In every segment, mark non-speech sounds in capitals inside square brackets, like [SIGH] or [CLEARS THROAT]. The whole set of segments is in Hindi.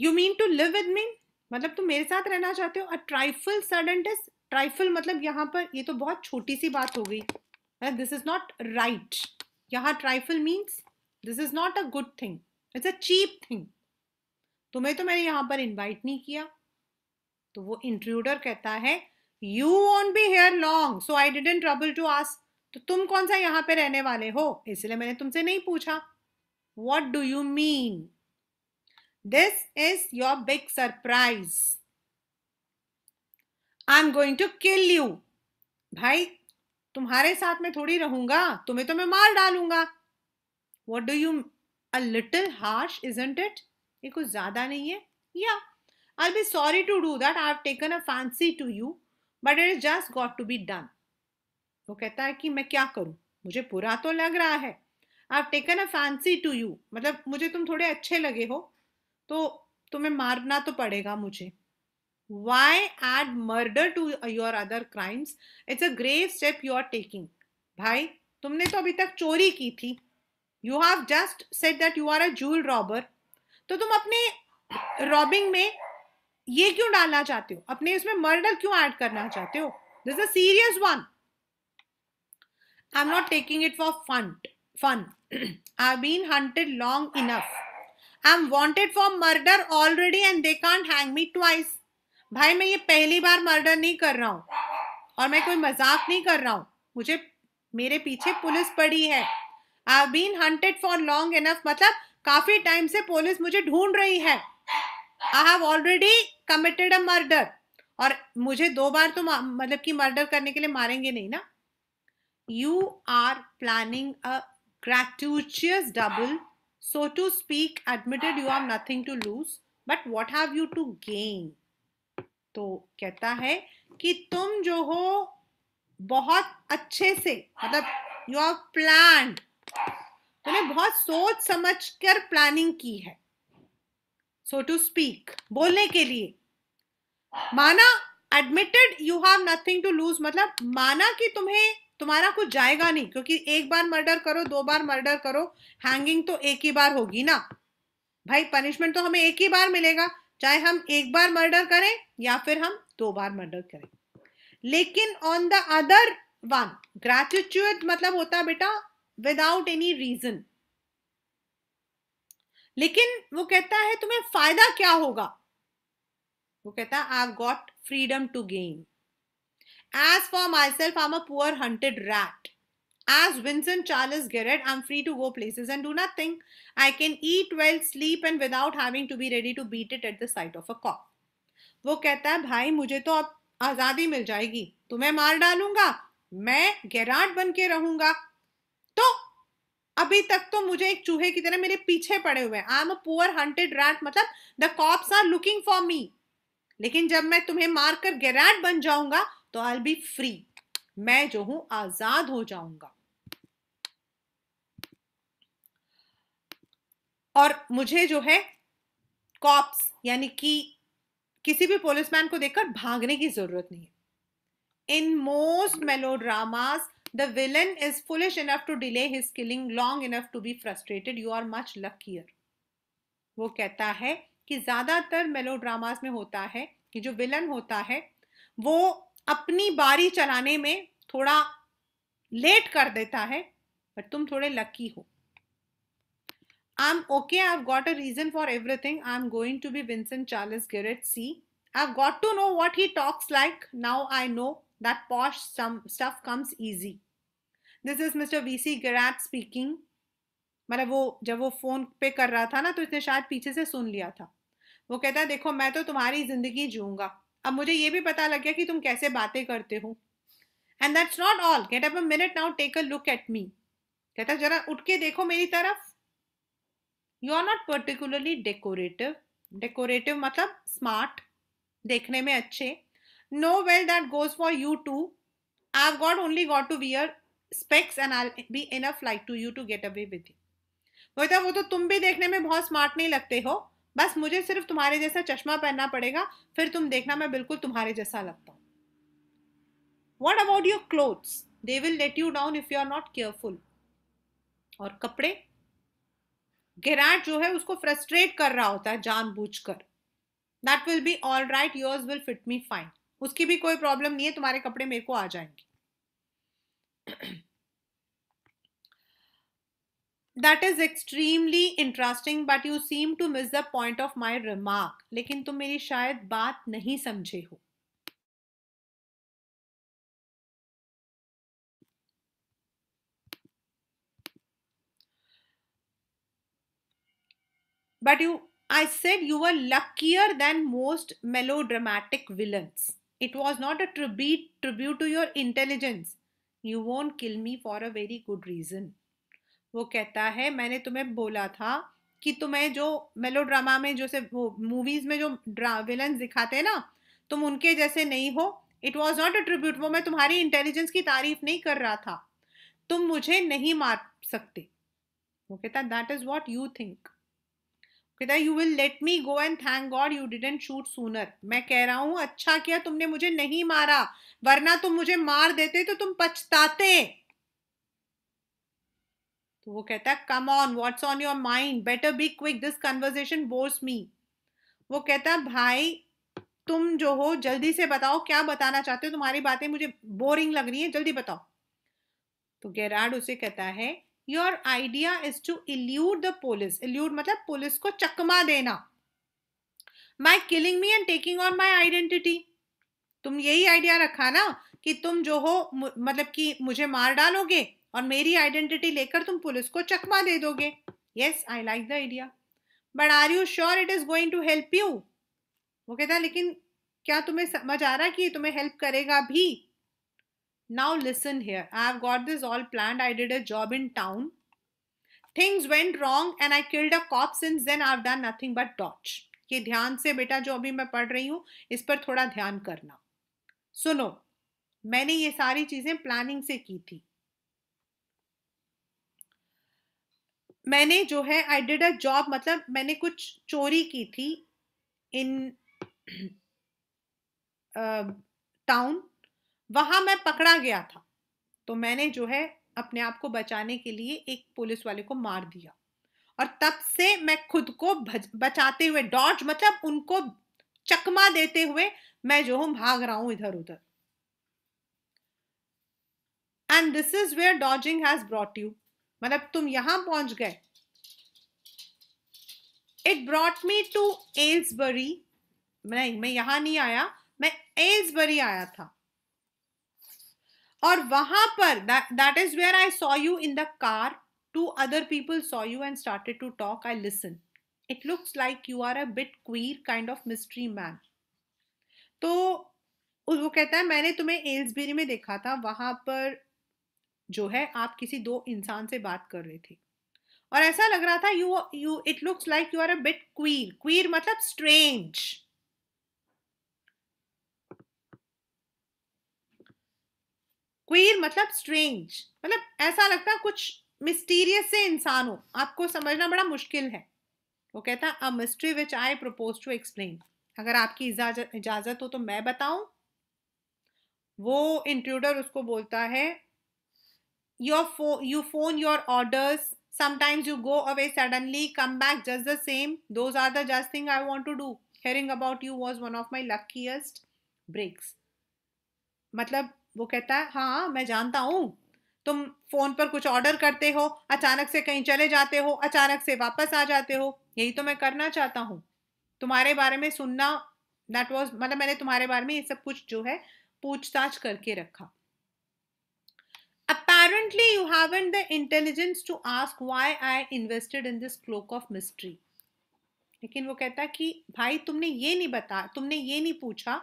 You mean to live with me मतलब तुम मेरे साथ रहना चाहते हो a trifle sudden is trifle मतलब यहाँ पर ये तो बहुत छोटी सी बात हो गई दिस इज नॉट राइट यहाँ trifle means this is not a good thing it's a cheap thing तुम्हें तो मैंने यहाँ पर इन्वाइट नहीं किया तो वो इंट्रूडर कहता है you won't be here long so I didn't trouble to ask तो तुम कौन सा यहाँ पे रहने वाले हो इसलिए मैंने तुमसे नहीं पूछा what do you mean This is your big surprise. I am going to kill you भाई तुम्हारे साथ में थोड़ी रहूंगा तुम्हें तो मैं मार डालूंगा what do you a little harsh isn't it ये कुछ ज्यादा नहीं है या I be sorry to do that I have taken a fancy to you but it is just got to be done वो कहता है कि मैं क्या करूं मुझे बुरा तो लग रहा है I have taken a fancy to you मतलब मुझे तुम थोड़े अच्छे लगे हो तो तुम्हें मारना तो पड़ेगा मुझे why add murder to your other crimes it's a grave step you are taking भाई तुमने तो अभी तक चोरी की थी you have just set that you are a jewel robber तो तुम अपने रॉबिंग में ये क्यों डालना चाहते हो अपने इसमें मर्डर क्यों ऐड करना चाहते हो this a serious one I am not taking it for fun fun I been hunted long enough I'm wanted for murder already and they can't hang me twice भाई मैं ये पहली बार मर्डर नहीं कर रहा हूँ और मैं कोई मजाक नहीं कर रहा हूँ मुझे मेरे पीछे पुलिस पड़ी है I have been hunted for long enough मतलब काफी टाइम से पुलिस मुझे ढूंढ रही है I have already committed a murder और मुझे दो बार तो मतलब कि मर्डर करने के लिए मारेंगे नहीं ना you are planning a gratuitous double So to speak, admitted you have nothing to lose, but what have you to gain? तो कहता है कि तुम जो हो बहुत अच्छे से मतलब यू आर प्लान तुमने बहुत सोच समझ कर प्लानिंग की है सो टू स्पीक बोलने के लिए माना admitted you have nothing to lose मतलब माना कि तुम्हें तुम्हारा कुछ जाएगा नहीं क्योंकि एक बार मर्डर करो दो बार मर्डर करो हैंगिंग तो एक ही बार होगी ना भाई पनिशमेंट तो हमें एक ही बार मिलेगा चाहे हम एक बार मर्डर करें या फिर हम दो बार मर्डर करें लेकिन on the other one gratitude मतलब होता बेटा विदाउट एनी रीजन लेकिन वो कहता है तुम्हें फायदा क्या होगा वो कहता है I got freedom to gain As for myself, I'm a poor hunted rat. As Vincent Charles Garrett, I'm free to go places and do nothing. I can eat well, sleep and without having to be ready to beat it at the sight of a cough. वो कहता है भाई मुझे तो अब आज़ादी मिल जाएगी तो मैं मार डालूंगा मैं गैराट बन के रहूंगा तो अभी तक तो मुझे एक चूहे की तरह मेरे पीछे पड़े हुए I am a poor hunted rat मतलब the cops are looking for me लेकिन जब मैं तुम्हें मारकर गैराट बन जाऊंगा तो आई बी फ्री मैं जो हूं आजाद हो जाऊंगा और मुझे जो है कॉप्स यानी कि किसी भी पुलिसमैन को देखकर भागने की जरूरत नहीं है in most melodramas the villain is foolish enough to delay his killing long enough to be frustrated you are much luckier वो कहता है कि ज्यादातर मेलोड्रामास में होता है कि जो विलन होता है वो अपनी बारी चलाने में थोड़ा लेट कर देता है बट तुम थोड़े लकी हो I am okay I have got a reason for everything I am going to be Vincent Charles Garrett see I got to know what he talks like now I know that posh some comes easy this is mister V C Garrett speaking मतलब वो जब वो फोन पे कर रहा था ना तो इसने शायद पीछे से सुन लिया था वो कहता है देखो मैं तो तुम्हारी जिंदगी जीऊंगा अब मुझे ये भी पता लग गया कि तुम कैसे बातें करते हो and that's not all get up a minute now take a look at me कहता जरा उठ के देखो मेरी तरफ you are not particularly decorative decorative मतलब स्मार्ट देखने में अच्छे no well that goes for you too I have got only got to wear specs and I be enough like to you to get away with you बोलता वो तो तुम भी देखने में बहुत स्मार्ट नहीं लगते हो बस मुझे सिर्फ तुम्हारे जैसा चश्मा पहनना पड़ेगा फिर तुम देखना मैं बिल्कुल तुम्हारे जैसा लगता हूँ what about your clothes they will let you down if you are not careful और कपड़े गेराट जो है उसको फ्रस्ट्रेट कर रहा होता है जान बूझ कर that will be all right yours will fit me fine उसकी भी कोई प्रॉब्लम नहीं है तुम्हारे कपड़े मेरे को आ जाएंगे that is extremely interesting but you seem to miss the point of my remark लेकिन तुम मेरी शायद बात नहीं समझे हो but you i said you were luckier than most melodramatic villains it was not a tribute tribute to your intelligence you won't kill me for a very good reason वो कहता है मैंने तुम्हें बोला था कि तुम्हें जो मेलोड्रामा में जो से वो मूवीज में जो विलन दिखाते हैं ना तुम उनके जैसे नहीं हो it was not a tribute वो मैं तुम्हारी इंटेलिजेंस की तारीफ नहीं कर रहा था तुम मुझे नहीं मार सकते वो कहता that is what you think कहता you will let me go and thank God you didn't shoot sooner मैं कह रहा हूं अच्छा किया तुमने मुझे नहीं मारा वरना तुम मुझे मार देते तो तुम पछताते तो वो कहता है come on what's on your mind better be quick this conversation bores me वो कहता है भाई तुम जो हो जल्दी से बताओ क्या बताना चाहते हो तुम्हारी बातें मुझे बोरिंग लग रही है जल्दी बताओ तो गैराड उसे कहता है your idea is to elude the police elude मतलब पुलिस को चकमा देना my killing me and taking on my identity तुम यही आइडिया रखा ना कि तुम जो हो मतलब कि मुझे मार डालोगे और मेरी आइडेंटिटी लेकर तुम पुलिस को चकमा दे दोगे yes I like the idea but are you sure it is going to help you वो कहता लेकिन क्या तुम्हें समझ आ रहा कि ये तुम्हें हेल्प करेगा भी now listen here I have got this all plan I did a job in town things went wrong and I killed a cop since then I have done nothing but dodge ये ध्यान से बेटा जो अभी मैं पढ़ रही हूँ इस पर थोड़ा ध्यान करना सुनो मैंने ये सारी चीज़ें प्लानिंग से की थी मैंने जो है आई डिड अ जॉब मतलब मैंने कुछ चोरी की थी इन टाउन वहां मैं पकड़ा गया था तो मैंने जो है अपने आप को बचाने के लिए एक पुलिस वाले को मार दिया और तब से मैं खुद को भज, बचाते हुए डॉज मतलब उनको चकमा देते हुए मैं जो हूं भाग रहा हूं इधर उधर and this is where dodging has brought you मतलब तुम यहां पहुंच गए it brought me to Aylesbury नहीं मैं यहां नहीं आया मैं एल्सबरी आया था और वहां पर that is where I saw you in the car two other people saw you and started to talk I listen it looks like you are a bit queer kind of mystery man तो वो कहता है मैंने तुम्हें एल्सबेरी में देखा था वहां पर जो है आप किसी दो इंसान से बात कर रहे थे और ऐसा लग रहा था you you it looks like you are a bit queer queer मतलब स्ट्रेंज क्वीर मतलब स्ट्रेंज मतलब ऐसा लगता कुछ मिस्टीरियस से इंसान हो आपको समझना बड़ा मुश्किल है वो कहता a mystery which I propose to explain अगर आपकी इजाजत हो तो मैं बताऊं वो इंट्रूडर उसको बोलता है your phone you phone your orders sometimes you go away suddenly come back just the same those are the just thing i want to do hearing about you was one of my luckiest breaks matlab वो कहता है हाँ मैं जानता हूँ तुम फ़ोन पर कुछ ऑर्डर करते हो अचानक से कहीं चले जाते हो अचानक से वापस आ जाते हो यही तो मैं करना चाहता हूँ तुम्हारे बारे में सुनना दैट वॉज मतलब मैंने तुम्हारे बारे में ये सब कुछ जो है पूछताछ करके रखा currently you haven't the intelligence to ask why I invested in this cloak of mystery. लेकिन वो कहता कि भाई तुमने ये नहीं बता तुमने ये नहीं पूछा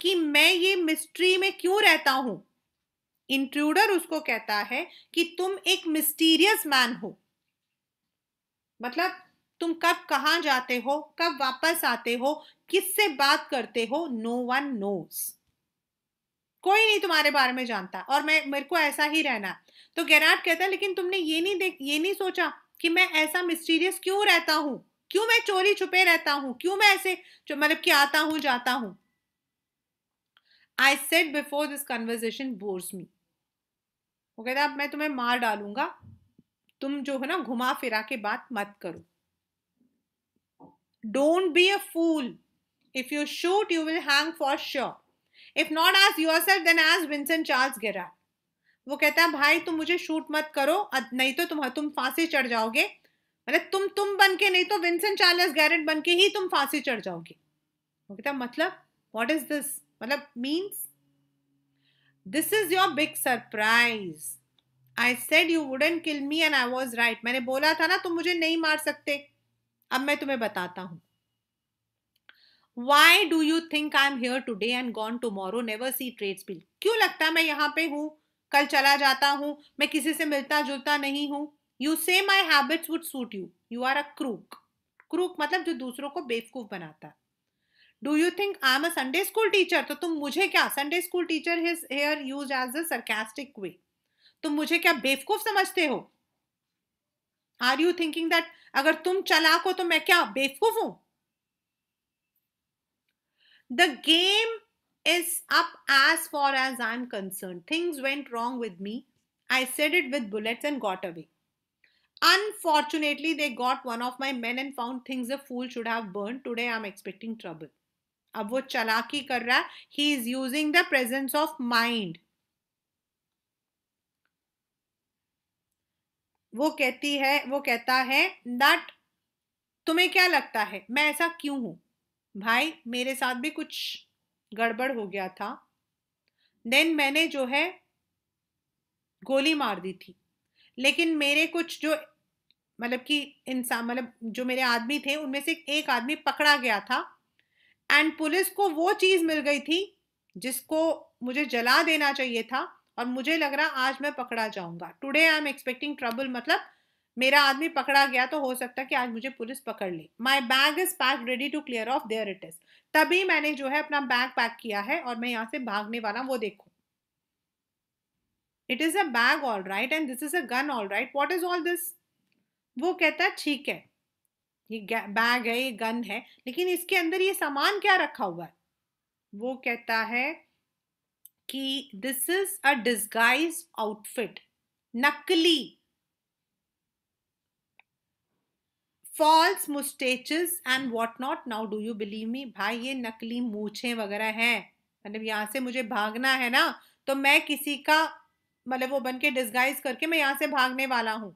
कि मैं ये मिस्ट्री में क्यों रहता हूं इंट्रूडर उसको कहता है कि तुम एक मिस्टीरियस मैन हो मतलब तुम कब कहा जाते हो कब वापस आते हो किससे बात करते हो नो वन नोज कोई नहीं तुम्हारे बारे में जानता और मैं मेरे को ऐसा ही रहना तो गैराट कहता है लेकिन तुमने ये नहीं देख ये नहीं सोचा कि मैं ऐसा मिस्टीरियस क्यों रहता हूं क्यों मैं चोरी छुपे रहता हूं क्यों मैं ऐसे मतलब कि आता हूँ जाता हूं I set before this conversation bores me वो कहता अब मैं तुम्हें मार डालूंगा तुम जो है ना घुमा फिरा के बात मत करो don't be a fool if you shoot you will hang for sure if not as yourself then as Vincent Charles Garrett वो कहता है भाई तुम मुझे शूट मत करो नहीं तो तुम तुम फांसी चढ़ जाओगे मतलब तुम तुम बन के नहीं तो विंसेंट चार्लस गैरेट बन के ही तुम फांसी चढ़ जाओगे वो कहता है मतलब वॉट इज दिस मतलब means this is your big surprise I said you wouldn't kill me and I was right मैंने बोला था ना तुम मुझे नहीं मार सकते अब मैं तुम्हें बताता हूं why do you think I am here today and gone tomorrow never see trades bill क्यों लगता है मैं यहाँ पे हूँ कल चला जाता हूँ मैं किसी से मिलता जुलता नहीं हूँ you say my habits would suit you you are a crook crook मतलब जो दूसरों को बेवकूफ बनाता है do you think I am a Sunday school teacher तो तुम मुझे क्या Sunday school teacher his here use as a sarcastic way तुम मुझे क्या बेवकूफ समझते हो आर यू थिंकिंग दैट अगर तुम चलाक हो तो मैं क्या बेवकूफ हूं the game is up as far as I'm concerned. Things went wrong with me. I said it with bullets and got away. Unfortunately, they got one of my men and found things a fool should have burned. Today, I'm expecting trouble. अब वो चलाकी कर रहा है he is using the presence of mind वो कहती है वो कहता है दैट तुम्हें क्या लगता है मैं ऐसा क्यों हूं भाई मेरे साथ भी कुछ गड़बड़ हो गया था देन मैंने जो है गोली मार दी थी लेकिन मेरे कुछ जो मतलब कि इंसान मतलब जो मेरे आदमी थे उनमें से एक आदमी पकड़ा गया था एंड पुलिस को वो चीज़ मिल गई थी जिसको मुझे जला देना चाहिए था और मुझे लग रहा आज मैं पकड़ा जाऊंगा today I am expecting trouble मतलब मेरा आदमी पकड़ा गया तो हो सकता है कि आज मुझे पुलिस पकड़ ले my bag is pack ready to clear off there it is तभी मैंने जो है अपना बैग पैक किया है और मैं यहाँ से भागने वाला वो देखो it is a bag all right and this is a gun all right what is all this वो कहता है ठीक है ये बैग है ये गन है लेकिन इसके अंदर ये सामान क्या रखा हुआ है वो कहता है कि this is a disguise outfit नकली false moustaches and what not now do you believe me भाई ये नकली मूछे वगैरह हैं मतलब यहाँ से मुझे भागना है ना तो मैं किसी का मतलब वो बन के डिस्गाइज करके मैं यहाँ से भागने वाला हूँ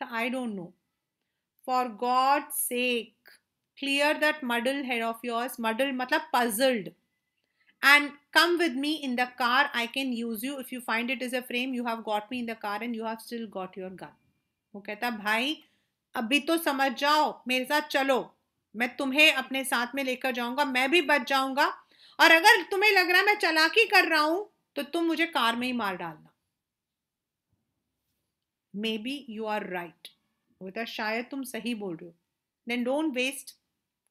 तो I don't know for God sake clear that muddle head of yours muddle मतलब puzzled and come with me in the car I can use you if you find it is a frame you have got me in the car and you have still got your gun वो कहता भाई अभी तो समझ जाओ मेरे साथ चलो मैं तुम्हें अपने साथ में लेकर जाऊंगा मैं भी बच जाऊंगा और अगर तुम्हें लग रहा है मैं चलाकी कर रहा हूं तो तुम मुझे कार में ही मार डालना may be you are right बोलता शायद तुम सही बोल रहे हो देन डोंट वेस्ट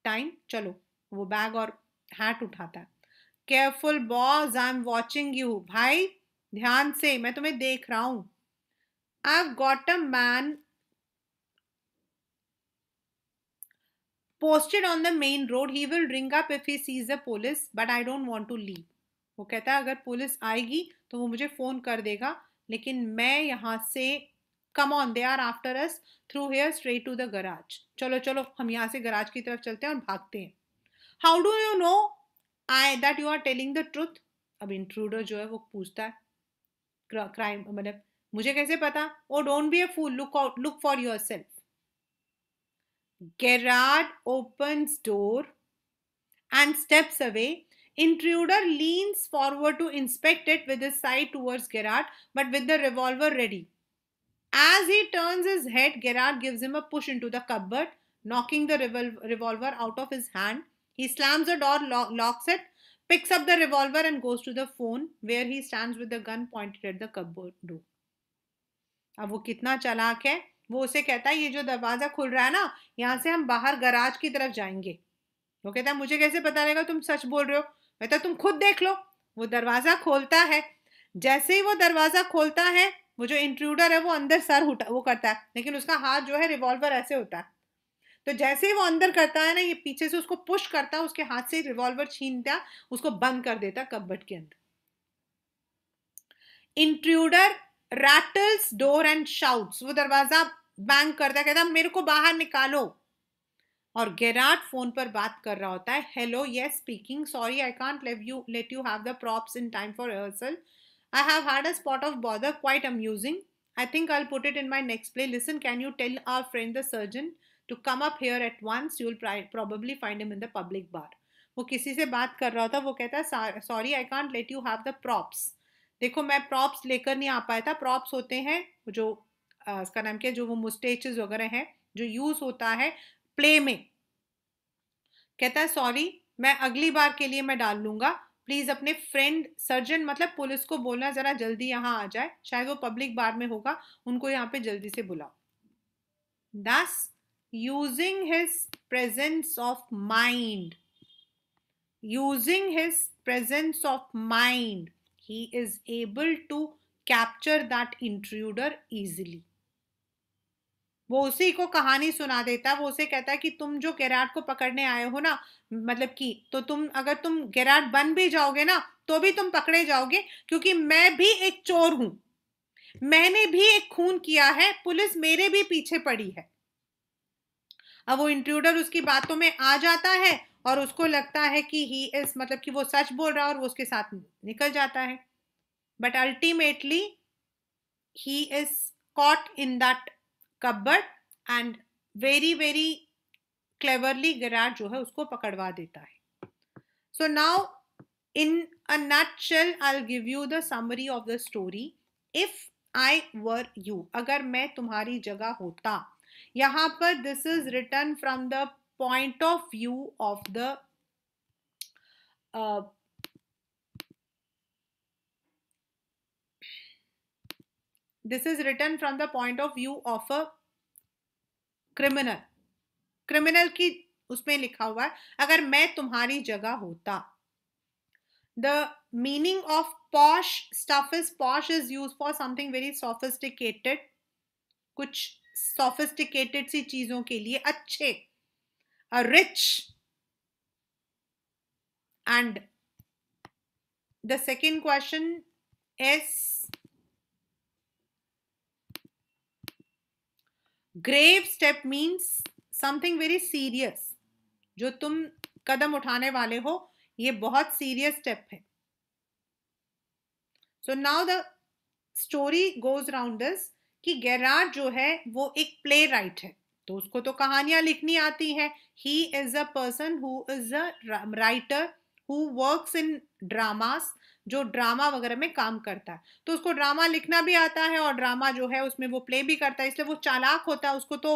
टाइम चलो वो बैग और हैट उठाता है careful because I am watching you भाई ध्यान से मैं तुम्हें देख रहा हूं I have got a man posted on the main road he will ring up if he sees the police but I don't want to leave वो कहता है अगर पुलिस आएगी तो वो मुझे फ़ोन कर देगा लेकिन मैं यहाँ से come on they are after us through here straight to the garage चलो चलो हम यहाँ से गराज की तरफ चलते हैं और भागते हैं how do you know I that you are telling the truth अब इंट्रूडर जो है वो पूछता है क्राइम मतलब मुझे कैसे पता oh don't be a fool look out look for yourself Gerard opens door and steps away. Intruder leans forward to inspect it with his side towards Gerard, but with the revolver ready. As he turns his head, Gerard gives him a push into the cupboard, knocking the revol revolver out of his hand. He slams the door, lo locks it, picks up the revolver, and goes to the phone where he stands with the gun pointed at the cupboard door. अब वो कितना चालाक है वो उसे कहता है ये जो दरवाज़ा खुल रहा है ना यहाँ से हम बाहर गराज की तरफ जाएंगे वो कहता है मुझे कैसे पता रहेगा तुम सच बोल रहे हो मैं तो तुम खुद देख लो वो दरवाज़ा खोलता है जैसे ही वो दरवाज़ा खोलता है वो जो इंट्रूडर है वो अंदर सर उठा वो करता है लेकिन उसका हाथ जो है रिवॉल्वर ऐसे होता है तो जैसे ही वो अंदर करता है ना ये पीछे से उसको पुश करता है उसके हाथ से रिवॉल्वर छीनता उसको बंद कर देता कब्बट के अंदर intruder rattles door and shouts वो दरवाजा बैंग करता है कहता मेरे को बाहर निकालो और गेराट फोन पर बात कर रहा होता है hello yes speaking sorry I can't let you let you have the props in time for rehearsal I have hard a spot of bother quite amusing I think I put it in my next play listen can you tell our friend the surgeon to come up here at once you will probably find him in the public bar वो किसी से बात कर रहा होता वो कहता है sorry I can't let you have the props देखो मैं प्रॉप्स लेकर नहीं आ पाया था प्रॉप्स होते हैं जो इसका नाम क्या जो वो मुस्टेचेस वगैरह हैं जो यूज होता है प्ले में कहता है सॉरी मैं अगली बार के लिए मैं डाल लूंगा प्लीज अपने फ्रेंड सर्जन मतलब पुलिस को बोलना जरा जल्दी यहाँ आ जाए शायद वो पब्लिक बार में होगा उनको यहाँ पे जल्दी से बुलाओ thus using his presence of mind using his presence of mind He is able to capture that intruder easily. वो उसी को कहानी सुना देता है वो उसे कहता है कि तुम जो गेराट को पकड़ने आए हो ना मतलब कि तो तुम अगर तुम गेराट बन भी जाओगे ना तो भी तुम पकड़े जाओगे क्योंकि मैं भी एक चोर हूं मैंने भी एक खून किया है पुलिस मेरे भी पीछे पड़ी है अब वो इंट्रूडर उसकी बातों में आ जाता है और उसको लगता है कि ही इस मतलब कि वो सच बोल रहा है और वो उसके साथ निकल जाता है but ultimately he is caught in that cupboard and very very cleverly गिरार जो है उसको पकड़वा देता है so now in a natural I give you the summary of the story if I were you अगर मैं तुम्हारी जगह होता यहाँ पर this is written from the point of view of the uh, this is written from the point of view of a criminal criminal की उसमें लिखा हुआ है अगर मैं तुम्हारी जगह होता the meaning of posh stuff is posh is used for something very sophisticated कुछ sophisticated सी चीजों के लिए अच्छे a rich and the second question is grave step means something very serious jo tum kadam uthane wale ho ye bahut serious step hai so now the story goes round this ki gerard jo hai wo ek playwright hai तो उसको तो कहानियां लिखनी आती हैं he is a person who is a writer who works in dramas जो ड्रामा वगैरह में काम करता है तो उसको ड्रामा लिखना भी आता है और ड्रामा जो है उसमें वो प्ले भी करता है इसलिए वो चालाक होता है उसको तो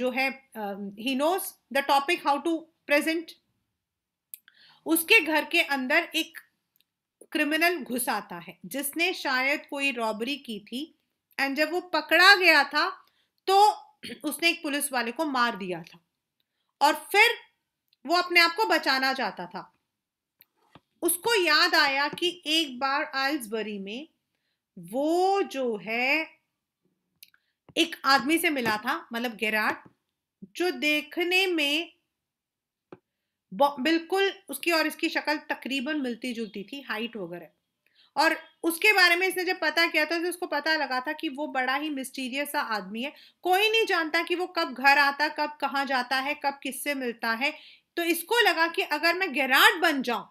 जो है he knows the topic how to present उसके घर के अंदर एक क्रिमिनल घुस आता है जिसने शायद कोई रॉबरी की थी एंड जब वो पकड़ा गया था तो [CLEARS THROAT] उसने एक पुलिस वाले को मार दिया था और फिर वो अपने आप को बचाना चाहता था उसको याद आया कि एक बार आइल्सबरी में वो जो है एक आदमी से मिला था मतलब गेराट जो देखने में बिल्कुल उसकी और इसकी शक्ल तकरीबन मिलती जुलती थी हाइट वगैरह और उसके बारे में इसने जब पता किया था तो उसको पता लगा था कि वो बड़ा ही मिस्टीरियस सा आदमी है कोई नहीं जानता कि वो कब घर आता कब कहाँ जाता है कब किससे मिलता है तो इसको लगा कि अगर मैं गैराट बन जाऊं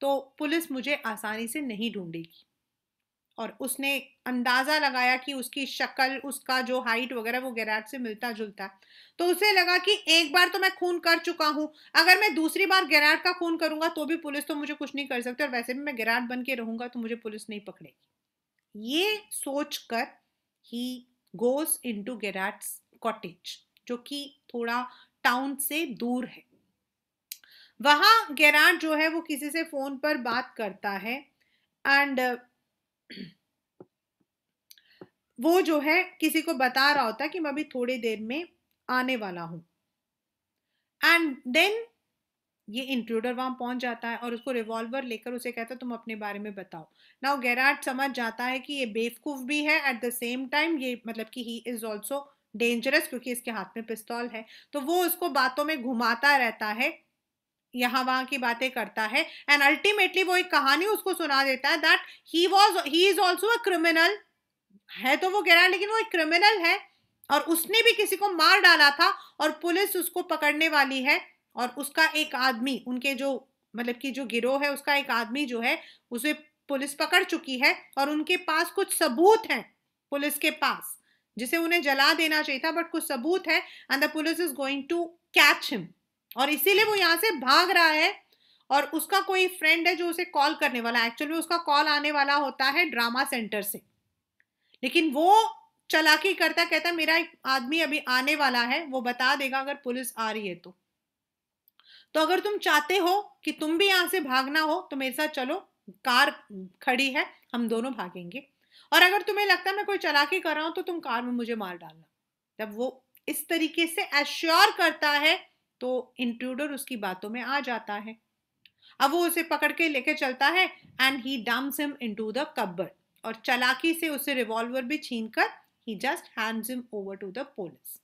तो पुलिस मुझे आसानी से नहीं ढूंढेगी और उसने अंदाज़ा लगाया कि उसकी शक्ल उसका जो हाइट वगैरह वो गैराज से मिलता जुलता है तो उसे लगा कि एक बार तो मैं खून कर चुका हूँ अगर मैं दूसरी बार गैराज का खून करूँगा तो भी पुलिस तो मुझे कुछ नहीं कर सकती और वैसे भी मैं गैराज बन के रहूँगा तो मुझे पुलिस नहीं पकड़ेगी ये सोच कर ही गोस इन टू कॉटेज जो कि थोड़ा टाउन से दूर है वहाँ गैराज जो है वो किसी से फ़ोन पर बात करता है एंड वो जो है किसी को बता रहा होता है कि मैं अभी थोड़ी देर में आने वाला हूं एंड देन ये इंट्रूडर वहां पहुंच जाता है और उसको रिवॉल्वर लेकर उसे कहता है तुम अपने बारे में बताओ नाउ गैराट समझ जाता है कि ये बेवकूफ भी है एट द सेम टाइम ये मतलब कि ही इज ऑल्सो डेंजरस क्योंकि इसके हाथ में पिस्तौल है तो वो उसको बातों में घुमाता रहता है यहाँ वहाँ की बातें करता है एंड अल्टीमेटली वो एक कहानी उसको सुना देता है that he was he is also a criminal है तो वो गिरा लेकिन वो एक क्रिमिनल है और उसने भी किसी को मार डाला था और पुलिस उसको पकड़ने वाली है और उसका एक आदमी उनके जो मतलब कि जो गिरोह है उसका एक आदमी जो है उसे पुलिस पकड़ चुकी है और उनके पास कुछ सबूत हैं पुलिस के पास जिसे उन्हें जला देना चाहिए था बट कुछ सबूत है and the police is going to catch him और इसीलिए वो यहाँ से भाग रहा है और उसका कोई फ्रेंड है जो उसे कॉल करने वाला एक्चुअली उसका कॉल आने वाला होता है ड्रामा सेंटर से लेकिन वो चलाकी करता कहता मेरा एक आदमी अभी आने वाला है वो बता देगा अगर पुलिस आ रही है तो तो अगर तुम चाहते हो कि तुम भी यहाँ से भागना हो तो मेरे साथ चलो कार खड़ी है हम दोनों भागेंगे और अगर तुम्हें लगता है मैं कोई चलाकी कर रहा हूं तो तुम कार में मुझे मार डालना जब वो इस तरीके से एश्योर करता है तो इंट्रूडर उसकी बातों में आ जाता है अब वो उसे पकड़ के लेके चलता है and he dumps him into the cupboard और चलाकी से उसे रिवॉल्वर भी छीन कर he just hands him over to the police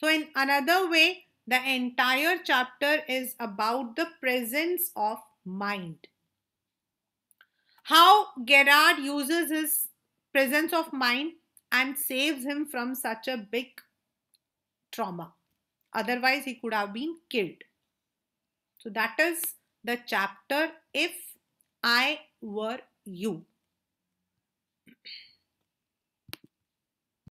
so in another way the entire chapter is about the presence of mind how Gerard uses his presence of mind and saves him from such a big trauma Otherwise, he could have been killed. So that is the chapter If I Were You.